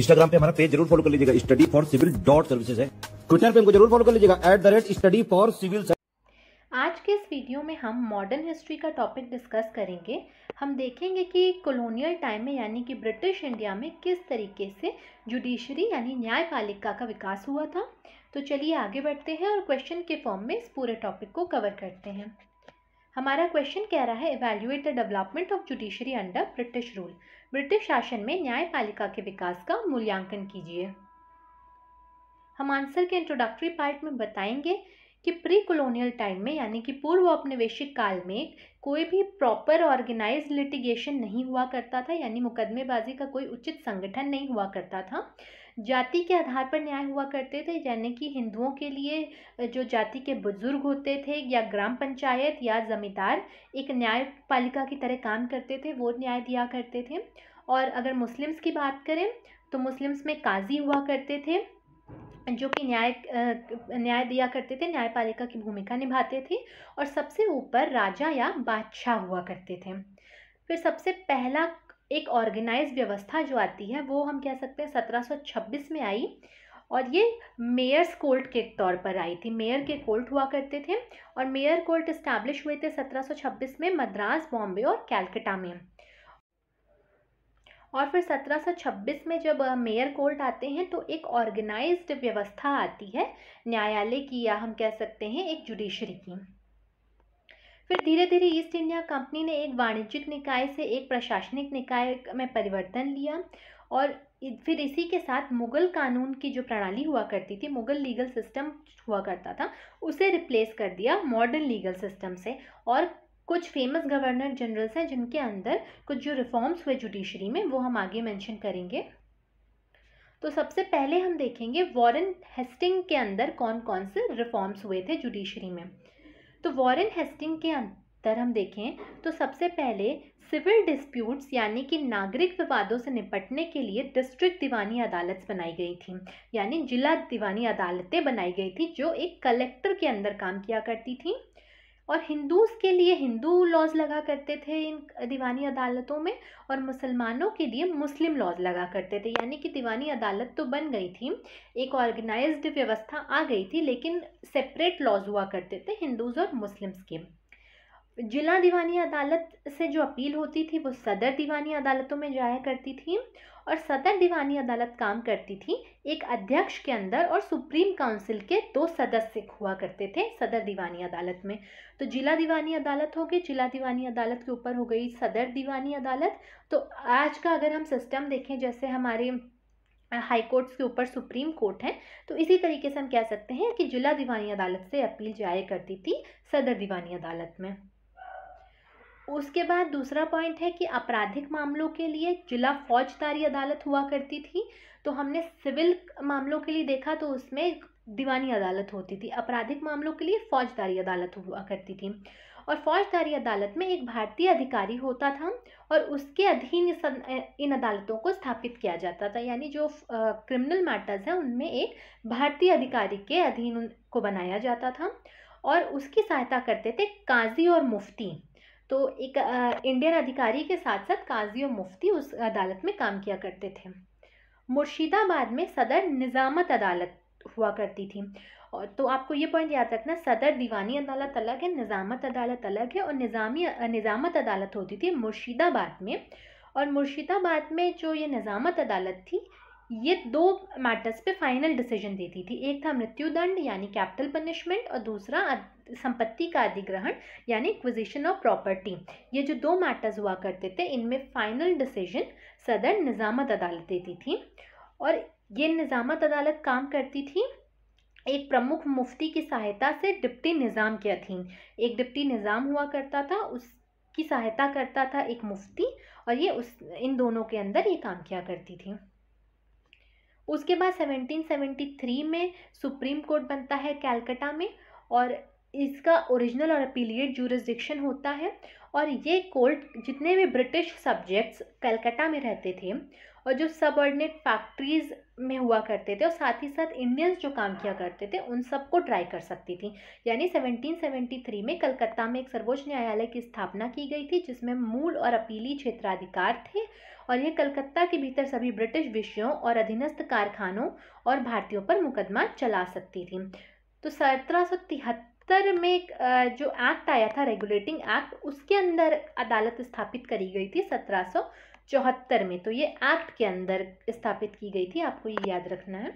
Instagram पे हमारा page जरूर फॉलो कर लीजिएगा study for civil dot service है ट्विटर पे हमको जरूर फॉलो कर लीजिएगा at the rate study for civil आज के इस वीडियो में हम मॉडर्न हिस्ट्री का टॉपिक डिस्कस करेंगे हम देखेंगे कि कॉलोनियल टाइम में यानी कि ब्रिटिश इंडिया में किस तरीके से जुडिशरी यानी न्यायपालिका का विकास हुआ था तो चलिए आगे बढ़ते हैं और क्वेश्चन के फॉर्म में इस पूरे टॉपिक को कवर करते हैं हमारा क्वेश्चन कह रहा है evaluate the development of judiciary under British rule British शासन में न्यायपालिका के विकास का मूल्यांकन कीजिए हम आंसर के इंट्रोडक्टरी पार्ट में बताएंगे कि प्री कोलोनियल टाइम में यानी कि पूर्व औपनिवेशिक काल में कोई भी प्रॉपर ऑर्गेनाइज लिटिगेशन नहीं हुआ करता था यानी मुकदमेबाजी का कोई उचित संगठन नहीं हुआ करता था जाति के आधार पर न्याय हुआ करते थे यानी कि हिंदुओं के लिए जो जाति के बुजुर्ग होते थे या ग्राम पंचायत या ज़मींदार एक न्यायपालिका की तरह काम करते थे वो न्याय दिया करते थे और अगर मुस्लिम्स की बात करें तो मुस्लिम्स में काजी हुआ करते थे जो कि न्याय न्याय दिया करते थे न्यायपालिका की भूमिका निभाते थे और सबसे ऊपर राजा या बादशाह हुआ करते थे फिर सबसे पहला एक ऑर्गेनाइज व्यवस्था जो आती है वो हम कह सकते हैं 1726 में आई और ये मेयर्स कोर्ट के तौर पर आई थी मेयर के कोर्ट हुआ करते थे और मेयर कोर्ट इस्टेब्लिश हुए थे 1726 में मद्रास बॉम्बे और कैलकटा में और फिर 1726 में जब मेयर कोर्ट आते हैं तो एक ऑर्गेनाइज्ड व्यवस्था आती है न्यायालय की या हम कह सकते हैं एक जुडिशरी की फिर धीरे धीरे ईस्ट इंडिया कंपनी ने एक वाणिज्यिक निकाय से एक प्रशासनिक निकाय में परिवर्तन लिया और फिर इसी के साथ मुग़ल कानून की जो प्रणाली हुआ करती थी मुग़ल लीगल सिस्टम हुआ करता था उसे रिप्लेस कर दिया मॉडर्न लीगल सिस्टम से और कुछ फेमस गवर्नर जनरल्स हैं जिनके अंदर कुछ जो रिफॉर्म्स हुए जुडिशरी में वो हम आगे मेंशन करेंगे तो सबसे पहले हम देखेंगे वॉरेन हेस्टिंग के अंदर कौन कौन से रिफॉर्म्स हुए थे जुडिशरी में तो वॉरेन हेस्टिंग के अंदर हम देखें तो सबसे पहले सिविल डिस्प्यूट्स यानी कि नागरिक विवादों से निपटने के लिए डिस्ट्रिक्ट दीवानी अदालत बनाई गई थी यानी जिला दीवानी अदालतें बनाई गई थी जो एक कलेक्टर के अंदर काम किया करती थी और हिंदूज के लिए हिंदू लॉज लगा करते थे इन दीवानी अदालतों में और मुसलमानों के लिए मुस्लिम लॉज लगा करते थे यानी कि दीवानी अदालत तो बन गई थी एक ऑर्गेनाइज्ड व्यवस्था आ गई थी लेकिन सेपरेट लॉज हुआ करते थे हिंदूज और मुस्लिम्स के जिला दीवानी अदालत से जो अपील होती थी वो सदर दीवानी अदालतों में जाया करती थी और सदर दीवानी अदालत काम करती थी एक अध्यक्ष के अंदर और सुप्रीम काउंसिल के दो सदस्य हुआ करते थे सदर दीवानी अदालत में तो जिला दीवानी अदालत हो गई जिला दीवानी अदालत के ऊपर हो गई सदर दीवानी अदालत तो आज का अगर हम सिस्टम देखें जैसे हमारे हाई कोर्ट्स के ऊपर सुप्रीम कोर्ट है तो इसी तरीके से हम कह सकते हैं कि जिला दीवानी अदालत से अपील जाया करती थी सदर दीवानी अदालत में उसके बाद दूसरा पॉइंट है कि आपराधिक मामलों के लिए जिला फौजदारी अदालत हुआ करती थी तो हमने सिविल मामलों के लिए देखा तो उसमें दीवानी अदालत होती थी आपराधिक मामलों के लिए फौजदारी अदालत हुआ करती थी और फौजदारी अदालत में एक भारतीय अधिकारी होता था और उसके अधीन इन अदालतों को स्थापित किया जाता था यानी जो क्रिमिनल मैटर्स हैं उनमें एक भारतीय अधिकारी के अधीन उनको बनाया जाता था और उसकी सहायता करते थे काजी और मुफ्ती तो एक इंडियन अधिकारी के साथ साथ काजी और मुफ्ती उस अदालत में काम किया करते थे मुर्शिदाबाद में सदर निज़ामत अदालत हुआ करती थी और तो आपको ये पॉइंट याद रखना सदर दीवानी अदालत अलग है निज़ामत अदालत अलग है और निज़ामी निज़ामत अदालत होती थी मुर्शिदाबाद में और मुर्शिदाबाद में जो ये निज़ामत अदालत थी ये दो मैटर्स पे फाइनल डिसीजन देती थी एक था मृत्युदंड यानी कैपिटल पनिशमेंट और दूसरा संपत्ति का अधिग्रहण यानी क्विजिशन ऑफ प्रॉपर्टी ये जो दो मैटर्स हुआ करते थे इनमें फाइनल डिसीजन सदर निज़ामत अदालत देती थी और ये निज़ामत अदालत काम करती थी एक प्रमुख मुफ्ती की सहायता से डिप्टी निज़ाम के अधीन एक डिप्टी निज़ाम हुआ करता था उसकी सहायता करता था एक मुफ्ती और ये उस इन दोनों के अंदर ये काम किया करती थी उसके बाद 1773 में सुप्रीम कोर्ट बनता है कैलकटा में और इसका ओरिजिनल और अपीलिएट जूरिस्डिक्शन होता है और ये कोर्ट जितने भी ब्रिटिश सब्जेक्ट्स कलकत्ता में रहते थे और जो सबऑर्डिनेट फैक्ट्रीज में हुआ करते थे और साथ ही साथ इंडियंस जो काम किया करते थे उन सबको ट्राई कर सकती थी यानी 1773 में कलकत्ता में एक सर्वोच्च न्यायालय की स्थापना की गई थी जिसमें मूल और अपीली क्षेत्राधिकार थे और यह कलकत्ता के भीतर सभी ब्रिटिश विषयों और अधीनस्थ कारखानों और भारतीयों पर मुकदमा चला सकती थी तो सत्रह में जो एक्ट आया था रेगुलेटिंग एक्ट उसके अंदर अदालत स्थापित करी गई थी सत्रह चौहत्तर में तो ये एक्ट के अंदर स्थापित की गई थी आपको ये याद रखना है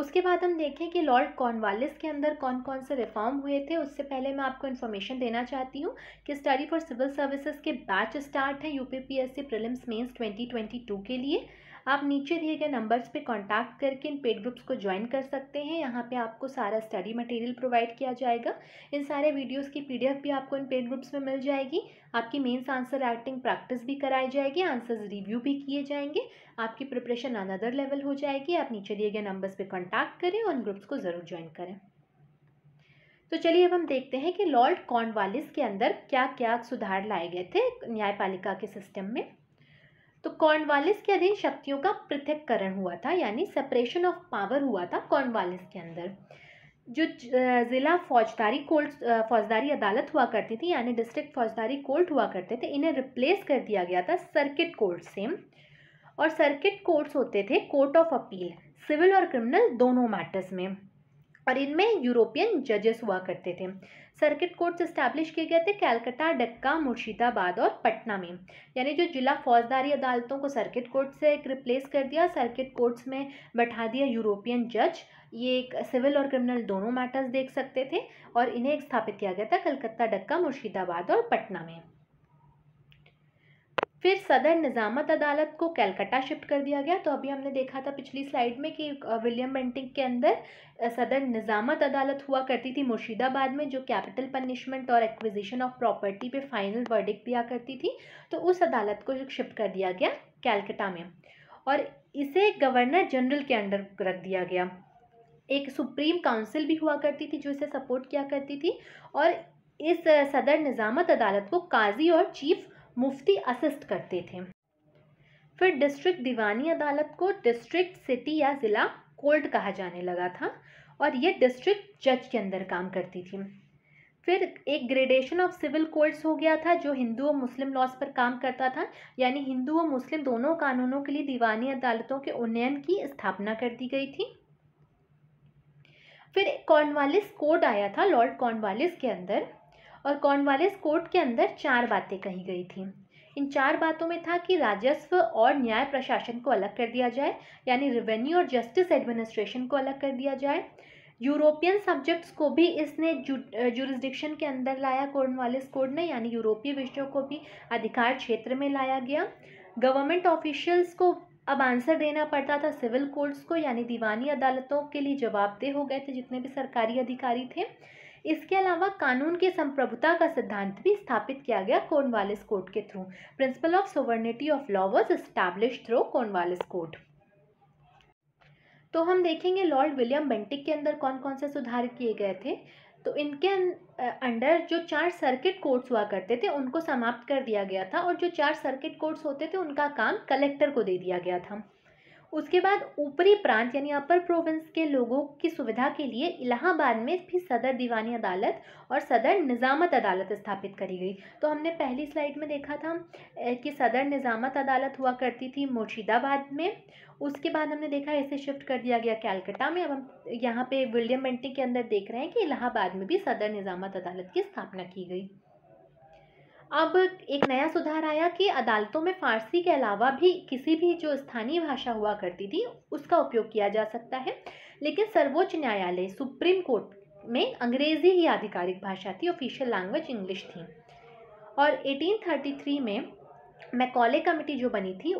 उसके बाद हम देखें कि लॉर्ड कॉर्नवालिस के अंदर कौन कौन से रिफॉर्म हुए थे उससे पहले मैं आपको इन्फॉर्मेशन देना चाहती हूँ कि स्टडी फॉर सिविल सर्विसेज के बैच स्टार्ट हैं यूपीपीएससी प्रीलिम्स मेंस 2022 के लिए आप नीचे दिए गए नंबर्स पे कांटेक्ट करके इन पेड ग्रुप्स को ज्वाइन कर सकते हैं यहाँ पे आपको सारा स्टडी मटेरियल प्रोवाइड किया जाएगा इन सारे वीडियोस की पीडीएफ भी आपको इन पेड ग्रुप्स में मिल जाएगी आपकी मेन्स आंसर राइटिंग प्रैक्टिस भी कराई जाएगी आंसर्स रिव्यू भी किए जाएंगे आपकी प्रिपरेशन अनदर लेवल हो जाएगी आप नीचे दिए गए नंबर्स पर कॉन्टैक्ट करें और उन ग्रुप्स को ज़रूर ज्वाइन करें तो चलिए अब हम देखते हैं कि लॉर्ड कॉर्नवालिस के अंदर क्या क्या सुधार लाए गए थे न्यायपालिका के सिस्टम में तो कॉर्नवालिस के अधीन शक्तियों का पृथककरण हुआ था यानी सेपरेशन ऑफ पावर हुआ था कॉर्नवालिस के अंदर जो ज़िला फौजदारी कोर्ट फौजदारी अदालत हुआ करती थी यानी डिस्ट्रिक्ट फौजदारी कोर्ट हुआ करते थे इन्हें रिप्लेस कर दिया गया था सर्किट कोर्ट से और सर्किट कोर्ट्स होते थे कोर्ट ऑफ अपील सिविल और क्रिमिनल दोनों मैटर्स में और इनमें यूरोपियन जजेस हुआ करते थे सर्किट कोर्ट्स इस्टेब्लिश किए गए थे कैलकटा डक्का मुर्शिदाबाद और पटना में यानी जो जिला फौजदारी अदालतों को सर्किट कोर्ट से एक रिप्लेस कर दिया सर्किट कोर्ट्स में बैठा दिया यूरोपियन जज ये एक सिविल और क्रिमिनल दोनों मैटर्स देख सकते थे और इन्हें स्थापित किया गया था कलकत्ता डक्का मुर्शिदाबाद और पटना में फिर सदर निज़ामत अदालत को कैलकटा शिफ्ट कर दिया गया तो अभी हमने देखा था पिछली स्लाइड में कि विलियम बेंटिंग के अंदर सदर निज़ामत अदालत हुआ करती थी मुर्शिदाबाद में जो कैपिटल पनिशमेंट और एक्विजिशन ऑफ प्रॉपर्टी पे फाइनल वर्डिक दिया करती थी तो उस अदालत को शिफ्ट कर दिया गया कैलकटा में और इसे गवर्नर जनरल के अंडर रख दिया गया एक सुप्रीम काउंसिल भी हुआ करती थी जो इसे सपोर्ट किया करती थी और इस सदर निज़ामत अदालत को काजी और चीफ मुफ्ती असिस्ट करते थे फिर डिस्ट्रिक्ट दीवानी अदालत को डिस्ट्रिक्ट सिटी या ज़िला कोर्ट कहा जाने लगा था और ये डिस्ट्रिक्ट जज के अंदर काम करती थी फिर एक ग्रेडेशन ऑफ सिविल कोर्ट्स हो गया था जो हिंदू और मुस्लिम लॉज पर काम करता था यानी हिंदू और मुस्लिम दोनों कानूनों के लिए दीवानी अदालतों के उन्नयन की स्थापना कर दी गई थी फिर कॉर्नवालिस कोड आया था लॉर्ड कॉर्नवालिस के अंदर और कॉर्नवालिस कोर्ट के अंदर चार बातें कही गई थी इन चार बातों में था कि राजस्व और न्याय प्रशासन को अलग कर दिया जाए यानी रेवेन्यू और जस्टिस एडमिनिस्ट्रेशन को अलग कर दिया जाए यूरोपियन सब्जेक्ट्स को भी इसने जुरिस्डिक्शन के अंदर लाया कॉर्नवालिस कोर्ट ने यानी यूरोपीय विषयों को भी अधिकार क्षेत्र में लाया गया गवर्नमेंट ऑफिशियल्स को अब आंसर देना पड़ता था सिविल कोर्ट्स को यानी दीवानी अदालतों के लिए जवाबदेह हो गए थे जितने भी सरकारी अधिकारी थे इसके अलावा कानून की संप्रभुता का सिद्धांत भी स्थापित किया गया कोर्नवालिस कोर्ट के through principle of sovereignty of law was establish through Cornwallis court तो हम देखेंगे लॉर्ड विलियम बेंटिक के अंदर कौन कौन से सुधार किए गए थे तो इनके अं-, अंडर जो चार सर्किट कोर्ट्स हुआ करते थे उनको समाप्त कर दिया गया था और जो चार सर्किट कोर्ट्स होते थे उनका काम कलेक्टर को दे दिया गया था उसके बाद ऊपरी प्रांत यानी अपर प्रोविंस के लोगों की सुविधा के लिए इलाहाबाद में भी सदर दीवानी अदालत और सदर निज़ामत अदालत स्थापित करी गई तो हमने पहली स्लाइड में देखा था कि सदर निज़ामत अदालत हुआ करती थी मुर्शिदाबाद में उसके बाद हमने देखा इसे शिफ्ट कर दिया गया कैलकटा में अब हम यहाँ पे विलियम एंटी के अंदर देख रहे हैं कि इलाहाबाद में भी सदर निज़ामत अदालत की स्थापना की गई अब एक नया सुधार आया कि अदालतों में फारसी के अलावा भी किसी भी जो स्थानीय भाषा हुआ करती थी उसका उपयोग किया जा सकता है लेकिन सर्वोच्च न्यायालय सुप्रीम कोर्ट में अंग्रेज़ी ही आधिकारिक भाषा थी ऑफिशियल लैंग्वेज इंग्लिश थी और 1833 में मैकॉले कमेटी जो बनी थी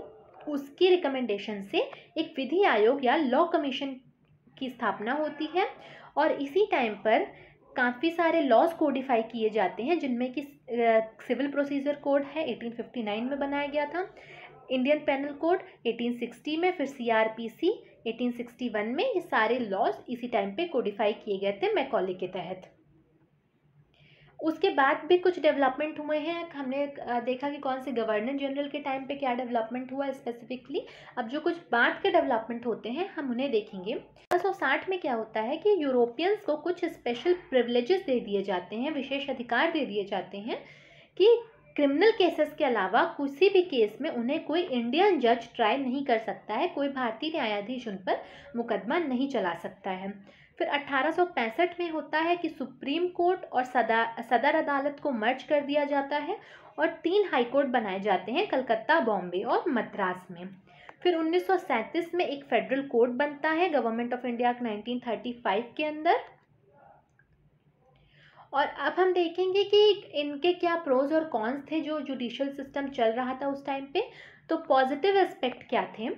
उसकी रिकमेंडेशन से एक विधि आयोग या लॉ कमीशन की स्थापना होती है और इसी टाइम पर काफ़ी सारे लॉज कोडिफाई किए जाते हैं जिनमें कि सिविल प्रोसीजर कोड है 1859 में बनाया गया था इंडियन पेनल कोड 1860 में फिर सीआरपीसी 1861 में ये सारे लॉज इसी टाइम पे कोडिफाई किए गए थे मैकॉले के तहत उसके बाद भी कुछ डेवलपमेंट हुए हैं हमने देखा कि कौन से गवर्नर जनरल के टाइम पे क्या डेवलपमेंट हुआ स्पेसिफिकली अब जो कुछ बाद के डेवलपमेंट होते हैं हम उन्हें देखेंगे सौ साठ में क्या होता है कि यूरोपियंस को कुछ स्पेशल प्रिवलेजेस दे दिए जाते हैं विशेष अधिकार दे दिए जाते हैं कि क्रिमिनल केसेस के अलावा किसी भी केस में उन्हें कोई इंडियन जज ट्राई नहीं कर सकता है कोई भारतीय न्यायाधीश उन पर मुकदमा नहीं चला सकता है फिर 1865 में होता है कि सुप्रीम कोर्ट और सदा सदर अदालत को मर्ज कर दिया जाता है और तीन हाई कोर्ट बनाए जाते हैं कलकत्ता बॉम्बे और मद्रास में फिर 1937 में एक फेडरल कोर्ट बनता है गवर्नमेंट ऑफ इंडिया एक्ट 1935 के अंदर और अब हम देखेंगे कि इनके क्या प्रोज और कॉन्स थे जो जुडिशल सिस्टम चल रहा था उस टाइम पे तो पॉजिटिव एस्पेक्ट क्या थे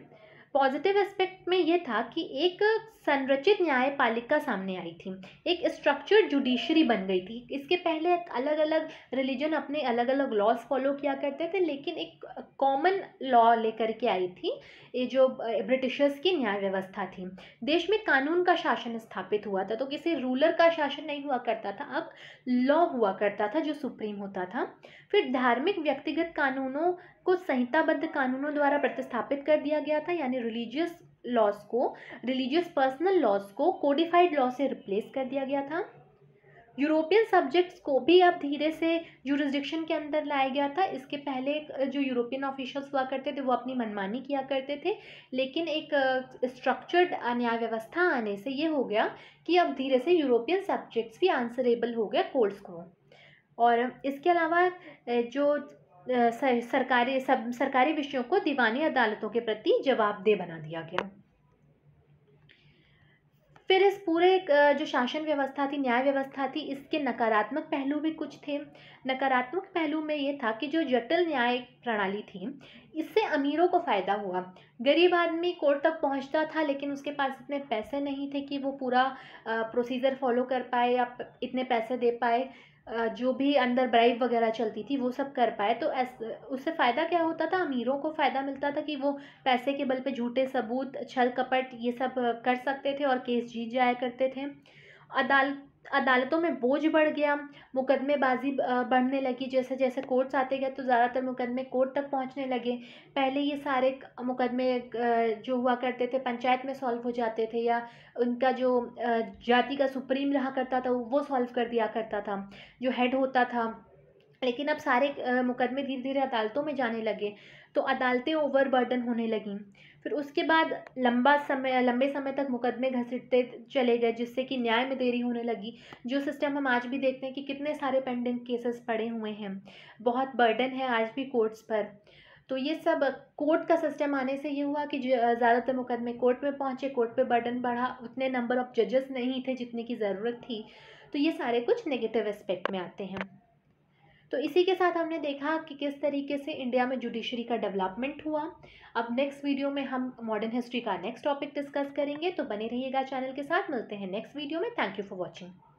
पॉजिटिव एस्पेक्ट में ये था कि एक संरचित न्यायपालिका सामने आई थी एक स्ट्रक्चर जुडिशरी बन गई थी इसके पहले अलग अलग रिलीजन अपने अलग अलग लॉज फॉलो किया करते थे लेकिन एक कॉमन लॉ लेकर के आई थी ये जो ब्रिटिशर्स की न्याय व्यवस्था थी देश में कानून का शासन स्थापित हुआ था तो किसी रूलर का शासन नहीं हुआ करता था अब लॉ हुआ करता था जो सुप्रीम होता था फिर धार्मिक व्यक्तिगत कानूनों को संहिताबद्ध कानूनों द्वारा प्रतिस्थापित कर दिया गया था यानी रिलीजियस लॉस को रिलीजियस पर्सनल लॉस को कोडिफाइड लॉ से रिप्लेस कर दिया गया था यूरोपियन सब्जेक्ट्स को भी अब धीरे से यूरिस्डिक्शन के अंदर लाया गया था इसके पहले जो यूरोपियन ऑफिशल्स हुआ करते थे वो अपनी मनमानी किया करते थे लेकिन एक स्ट्रक्चर्ड न्याय व्यवस्था आने से ये हो गया कि अब धीरे से यूरोपियन सब्जेक्ट्स भी आंसरेबल हो गया कोर्ट्स को और इसके अलावा जो सरकारी सब सरकारी विषयों को दीवानी अदालतों के प्रति जवाबदेह बना दिया गया फिर इस पूरे जो शासन व्यवस्था थी न्याय व्यवस्था थी इसके नकारात्मक पहलू भी कुछ थे नकारात्मक पहलू में ये था कि जो जटिल न्याय प्रणाली थी इससे अमीरों को फ़ायदा हुआ गरीब आदमी कोर्ट तक पहुंचता था लेकिन उसके पास इतने पैसे नहीं थे कि वो पूरा प्रोसीजर फॉलो कर पाए या इतने पैसे दे पाए जो भी अंदर ब्राइब वगैरह चलती थी वो सब कर पाए तो उससे फ़ायदा क्या होता था अमीरों को फ़ायदा मिलता था कि वो पैसे के बल पे झूठे सबूत छल कपट ये सब कर सकते थे और केस जीत जाया करते थे अदालत अदालतों में बोझ बढ़ गया मुकदमेबाजी बढ़ने लगी जैसे जैसे कोर्ट्स आते गए तो ज़्यादातर मुकदमे कोर्ट तक पहुंचने लगे पहले ये सारे मुकदमे जो हुआ करते थे पंचायत में सॉल्व हो जाते थे या उनका जो जाति का सुप्रीम रहा करता था वो सॉल्व कर दिया करता था जो हेड होता था लेकिन अब सारे मुकदमे धीरे धीरे अदालतों में जाने लगे तो अदालतें ओवरबर्डन होने लगीं फिर उसके बाद लंबा समय लंबे समय तक मुकदमे घसीटते चले गए जिससे कि न्याय में देरी होने लगी जो सिस्टम हम आज भी देखते हैं कि कितने सारे पेंडिंग केसेस पड़े हुए हैं बहुत बर्डन है आज भी कोर्ट्स पर तो ये सब कोर्ट का सिस्टम आने से ये हुआ कि ज़्यादातर मुकदमे कोर्ट में पहुँचे कोर्ट पर बर्डन बढ़ा उतने नंबर ऑफ जजेस नहीं थे जितने की ज़रूरत थी तो ये सारे कुछ नेगेटिव एस्पेक्ट में आते हैं तो इसी के साथ हमने देखा कि किस तरीके से इंडिया में जुडिशरी का डेवलपमेंट हुआ अब नेक्स्ट वीडियो में हम मॉडर्न हिस्ट्री का नेक्स्ट टॉपिक डिस्कस करेंगे तो बने रहिएगा चैनल के साथ मिलते हैं नेक्स्ट वीडियो में थैंक यू फॉर वॉचिंग